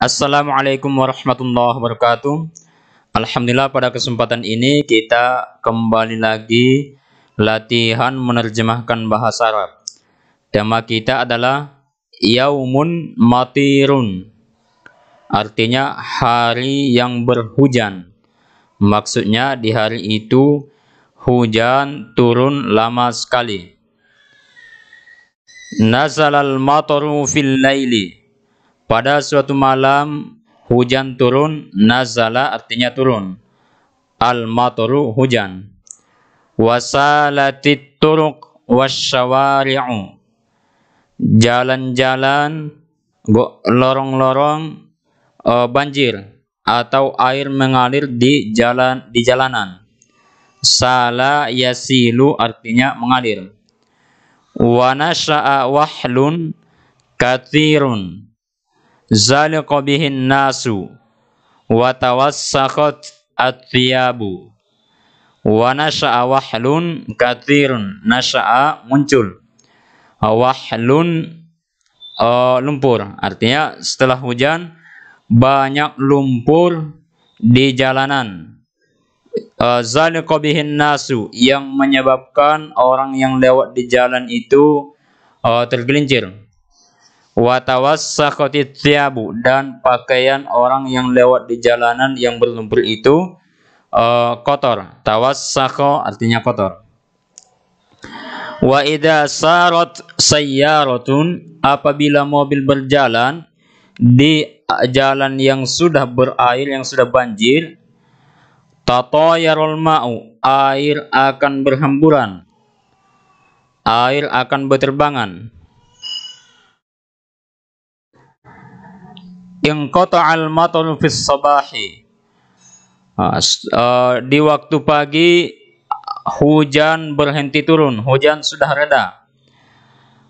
Assalamualaikum warahmatullahi wabarakatuh. Alhamdulillah pada kesempatan ini kita kembali lagi latihan menerjemahkan bahasa Arab. Tema kita adalah Yaumun Matirun. Artinya hari yang berhujan. Maksudnya di hari itu hujan turun lama sekali. Nazalal mataru fil laili pada suatu malam hujan turun, nazala artinya turun. al maturu hujan. Wasalatit turuq wasyawari'u. Jalan-jalan, lorong-lorong uh, banjir atau air mengalir di jalan di jalanan. Sala yasilu artinya mengalir. Wanasha'a wahlun kathirun zaliqa bihin nasu wa tawassakhat at wa nasha'a wahlun kathirun nasha'a muncul wahlun uh, lumpur artinya setelah hujan banyak lumpur di jalanan uh, zaliqa nasu yang menyebabkan orang yang lewat di jalan itu eh, tergelincir Watawassakhatit dan pakaian orang yang lewat di jalanan yang berlumpur itu uh, kotor. Tawassakha artinya kotor. Wa sarot sarat sayyaratun apabila mobil berjalan di jalan yang sudah berair yang sudah banjir tatoyarul ma'u air akan berhamburan air akan berterbangan yang kota al fis sabahi ah, ah, di waktu pagi hujan berhenti turun hujan sudah reda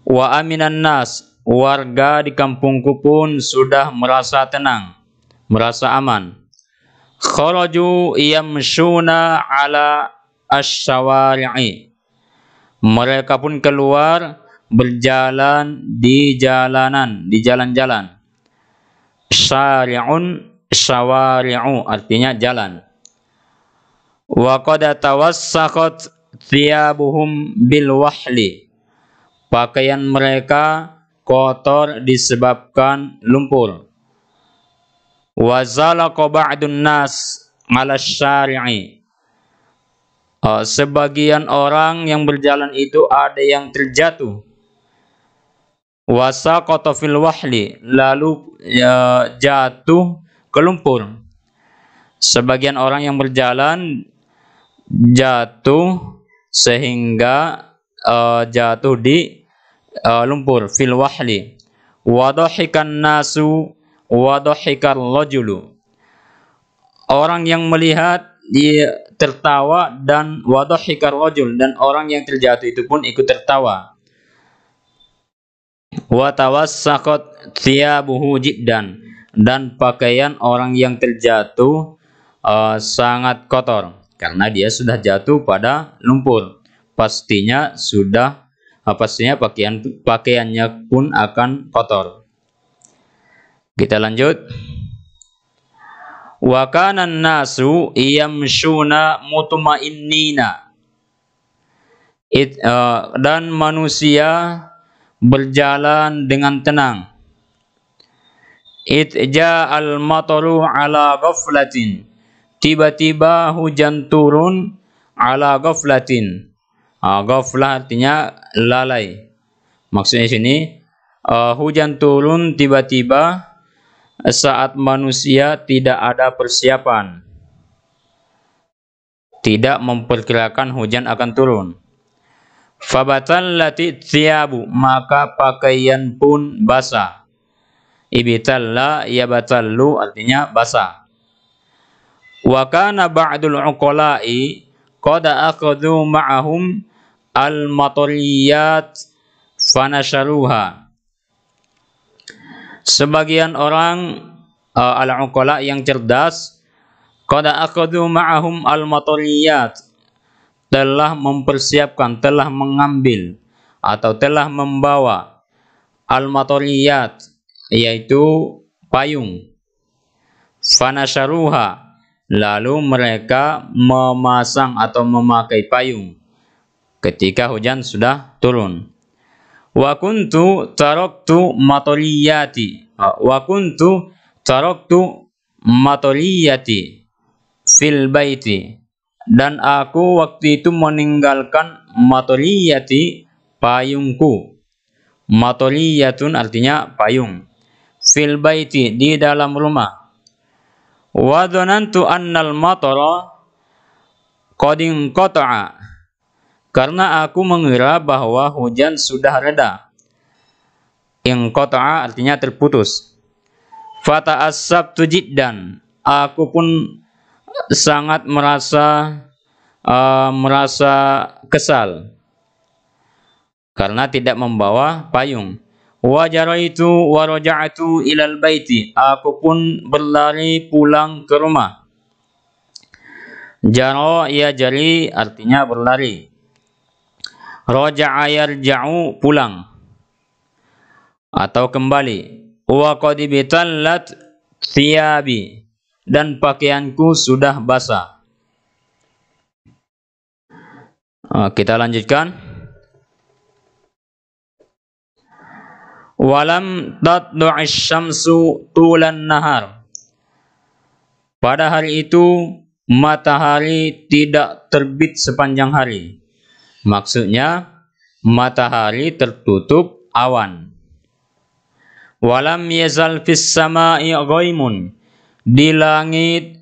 wa aminan nas warga di kampungku pun sudah merasa tenang merasa aman kharaju yamshuna ala asyawari'i mereka pun keluar berjalan di jalanan di jalan-jalan syari'un syawari'u artinya jalan. Wa qad tawassakhat thiyabuhum bil wahli. Pakaian mereka kotor disebabkan lumpur. Wa zalaqa ba'dun nas 'ala syari'i. Eh, sebagian orang yang berjalan itu ada yang terjatuh wasa kotofil wahli lalu ya, jatuh ke lumpur sebagian orang yang berjalan jatuh sehingga uh, jatuh di uh, lumpur fil wahli wadohikan nasu wadohikan lojulu orang yang melihat dia tertawa dan wadohikar lojul dan orang yang terjatuh itu pun ikut tertawa watawassaqat thiyabuhu jiddan dan pakaian orang yang terjatuh uh, sangat kotor karena dia sudah jatuh pada lumpur pastinya sudah uh, pastinya pakaian pakaiannya pun akan kotor kita lanjut wakanan nasu yamshuna mutmainnina It, uh, dan manusia berjalan dengan tenang. Itja al mataru ala ghaflatin. Tiba-tiba hujan turun ala ghaflatin. Uh, ghaflah artinya lalai. Maksudnya sini uh, hujan turun tiba-tiba saat manusia tidak ada persiapan. Tidak memperkirakan hujan akan turun. Fabatan lati tiabu maka pakaian pun basah. Ibitalla yabatallu artinya basah. Wa kana ba'dul uqala'i qad akhadhu ma'ahum al-matariyat fanasharuha. Sebagian orang uh, al-uqala yang cerdas qad akhadhu ma'ahum al-matariyat telah mempersiapkan, telah mengambil atau telah membawa al-matoriyat yaitu payung. Fanasharuha lalu mereka memasang atau memakai payung ketika hujan sudah turun. Wakuntu taroktu matoriyati. wakuntu taroktu matoriyati fil baiti dan aku waktu itu meninggalkan matoliyati payungku. Matoliyatun artinya payung. Fil baiti di dalam rumah. Wa dhanantu annal matara qadin qata'a. Karena aku mengira bahwa hujan sudah reda. Yang kota artinya terputus. Fata asab dan Aku pun sangat merasa uh, merasa kesal karena tidak membawa payung. Wajaraitu itu ilal baiti. Aku pun berlari pulang ke rumah. Jaro ia jari artinya berlari. roja ayar jauh pulang atau kembali. Wa qad bitalat thiyabi dan pakaianku sudah basah. Ah, kita lanjutkan. Walam tatlu'is syamsu tulan nahar. Pada hari itu matahari tidak terbit sepanjang hari. Maksudnya matahari tertutup awan. Walam yazal fis sama'i ghaimun di langit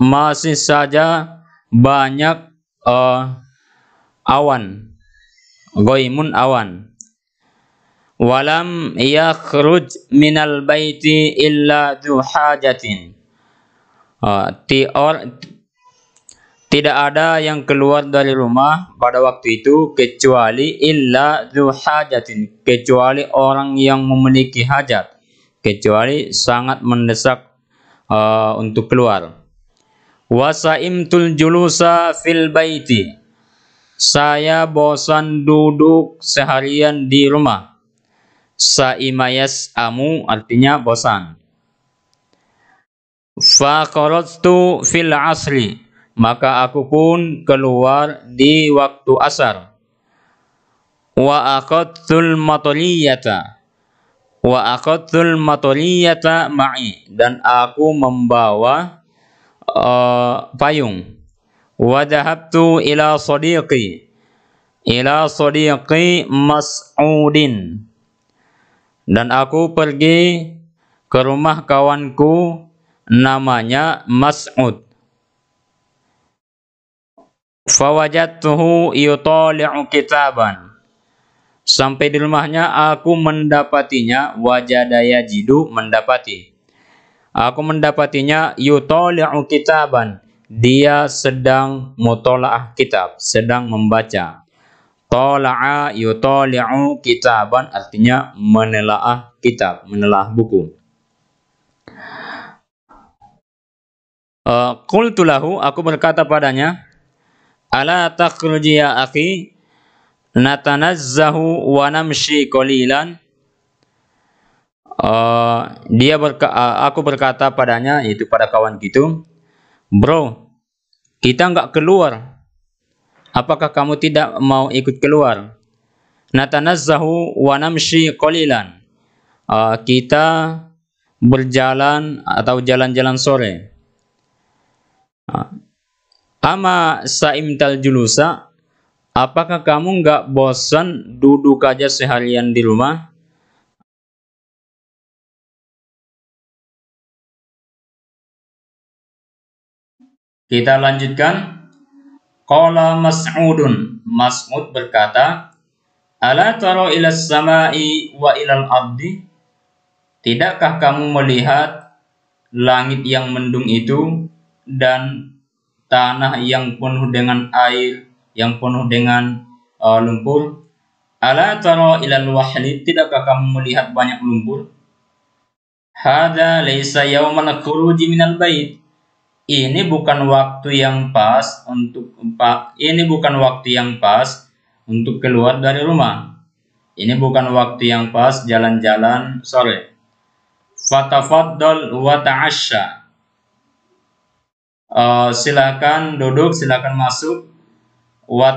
masih saja banyak uh, awan goimun awan walam yakhruj minal baiti illa duhajatin uh, eh, or, tidak ada yang keluar dari rumah pada waktu itu kecuali illa duhajatin kecuali orang yang memiliki hajat kecuali sangat mendesak uh, untuk keluar. Wasaimtul julusa fil baiti. Saya bosan duduk seharian di rumah. Saimayas amu artinya bosan. Faqaratu fil asri. Maka aku pun keluar di waktu asar. Wa akottul matliyata wa aqadtul matoliyata ma'i dan aku membawa uh, payung wa dhahabtu ila sadiqi ila sadiqi mas'udin dan aku pergi ke rumah kawanku namanya Mas'ud fawajadtuhu yutali'u kitaban Sampai di rumahnya aku mendapatinya wajadaya jidu mendapati. Aku mendapatinya yutoli'u kitaban. Dia sedang mutola'ah kitab, sedang membaca. Tola'a yutoli'u kitaban artinya menelaah kitab, menelaah buku. Uh, eh, tulahu. aku berkata padanya, Ala takhruji ya akhi natanazzahu wa namshi qalilan uh, dia berka, eh, aku berkata padanya itu pada kawan gitu bro kita nggak keluar apakah kamu tidak mau ikut keluar natanazzahu wa namshi qalilan uh, kita berjalan atau jalan-jalan sore ama saimtal julusa Apakah kamu nggak bosan duduk aja seharian di rumah? Kita lanjutkan. Qala Mas'udun. Mas'ud berkata, Ala taro ila samai wa ilal abdi? Tidakkah kamu melihat langit yang mendung itu dan tanah yang penuh dengan air yang penuh dengan uh, lumpur. Ala taro ilal wahli, tidakkah kamu melihat banyak lumpur? Hada laisa yaumal khuruji minal bait. Ini bukan waktu yang pas untuk ini bukan waktu yang pas untuk keluar dari rumah. Ini bukan waktu yang pas jalan-jalan sore. Fatafaddal wa ta'asha. Uh, silakan duduk, silakan masuk wa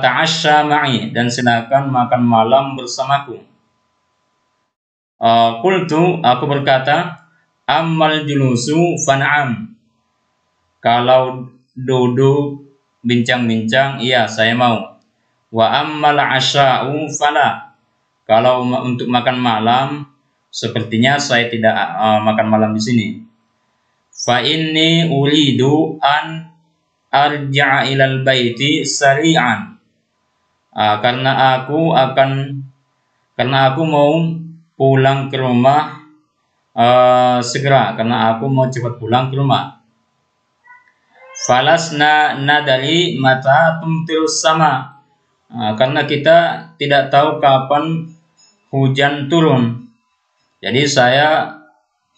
ma'i dan silakan makan malam bersamaku. Uh, kultu aku berkata amal julusu fan'am. Kalau duduk bincang-bincang iya saya mau. Wa ammal asya'u fala. Kalau untuk makan malam sepertinya saya tidak uh, makan malam di sini. Fa inni uridu an arja'a ilal baiti sari'an uh, karena aku akan karena aku mau pulang ke rumah uh, segera karena aku mau cepat pulang ke rumah falasna nadali mata tumtirus sama uh, karena kita tidak tahu kapan hujan turun jadi saya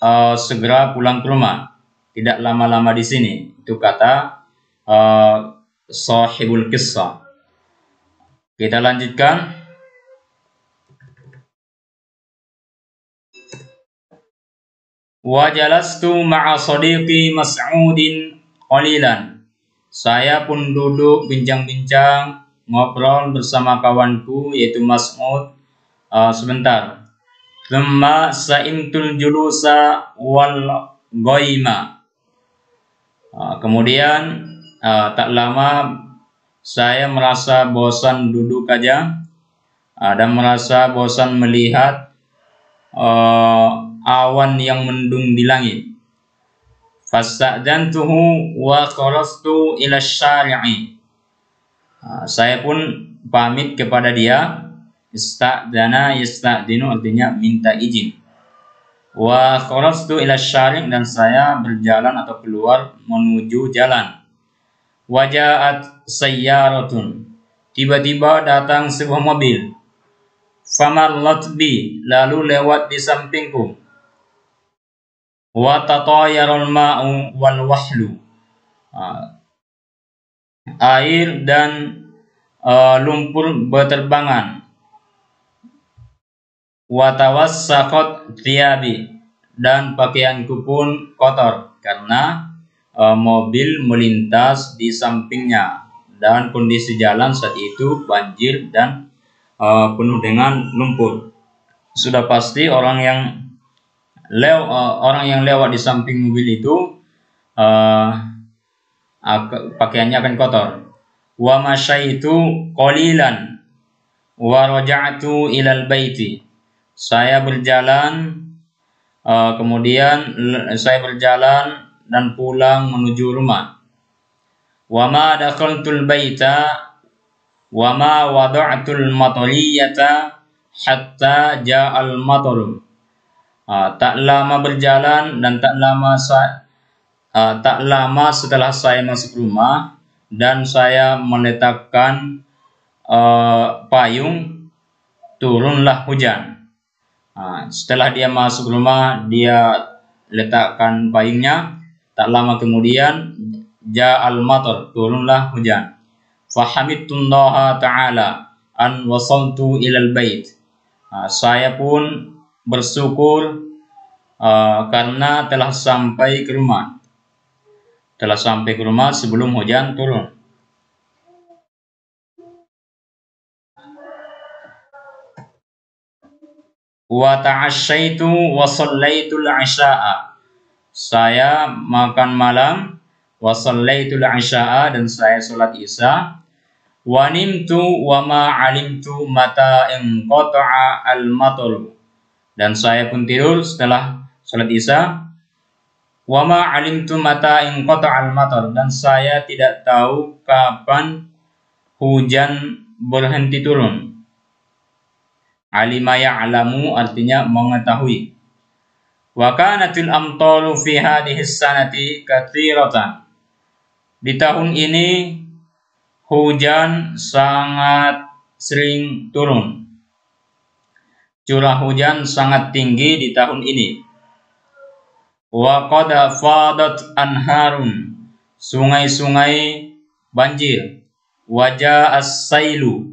uh, segera pulang ke rumah tidak lama-lama di sini itu kata Eh, sahibul kisah. Kita lanjutkan. Wajalastu ma'a sadiqi mas'udin qalilan. Saya pun duduk bincang-bincang ngobrol bersama kawanku yaitu Mas'ud uh, sebentar. Thumma sa'imtul julusa wal ghaima. Uh, kemudian uh, tak lama saya merasa bosan duduk aja uh, dan merasa bosan melihat uh, awan yang mendung di langit. Fastajantuhu wa kharastu ila syari'i. saya pun pamit kepada dia. dana Istadana dino artinya minta izin. Wa kharastu ila syari' dan saya berjalan atau keluar menuju jalan. Wajahat sayyaratun. Tiba-tiba datang sebuah mobil. Famarlat bi, lalu lewat di sampingku. Watatayarul ma'u wal wahlu. Ah. Air dan uh, lumpur berterbangan. Watawas sakot tiabi dan pakaianku pun kotor karena E, mobil melintas di sampingnya dan kondisi jalan saat itu banjir dan uh, penuh dengan lumpur. Sudah pasti orang yang lew uh, e, orang yang lewat di samping mobil itu uh, pakaiannya akan kotor. Wa masyaitu qalilan wa raja'tu ilal baiti. Saya berjalan kemudian saya berjalan dan pulang menuju rumah. Wa ma dakhaltul baita wa ma wada'tul matliyata hatta ja'al mataru. Uh, ah, tak lama berjalan dan tak lama saya, uh, tak lama setelah saya masuk rumah dan saya meletakkan uh, payung turunlah hujan. Uh, setelah dia masuk rumah dia letakkan payungnya Tak lama kemudian al matar turunlah hujan. Fahamidtullaha ta'ala an wasamtu ilal bait. saya pun bersyukur uh, karena telah sampai ke rumah. Telah sampai ke rumah sebelum hujan turun. Wa ta'asyaitu wa sallaitul isya'a saya makan malam wa al isya'a dan saya salat isya wa nimtu wa ma alimtu mata in qata'a al matul dan saya pun tidur setelah salat isya wa ma alimtu mata in qata'a al matul dan saya tidak tahu kapan hujan berhenti turun alima ya'lamu artinya mengetahui Wa kanatil amtalu fi hadhihi sanati katsiratan. Di tahun ini hujan sangat sering turun. Curah hujan sangat tinggi di tahun ini. Wa qad fadat anharun. Sungai-sungai banjir. Wajah as-sailu.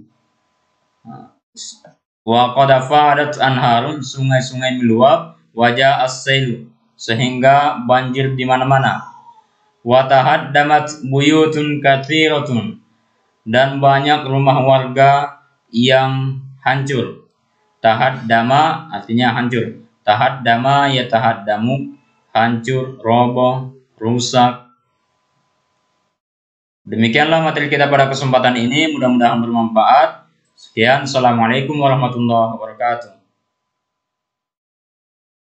Wa qad fadat anharun. Sungai-sungai meluap wajah asil sehingga banjir di mana-mana. Watahat damat buyutun kathiratun dan banyak rumah warga yang hancur. Tahat dama artinya hancur. Tahat dama ya tahat damu hancur, roboh, rusak. Demikianlah materi kita pada kesempatan ini. Mudah-mudahan bermanfaat. Sekian. Assalamualaikum warahmatullahi wabarakatuh.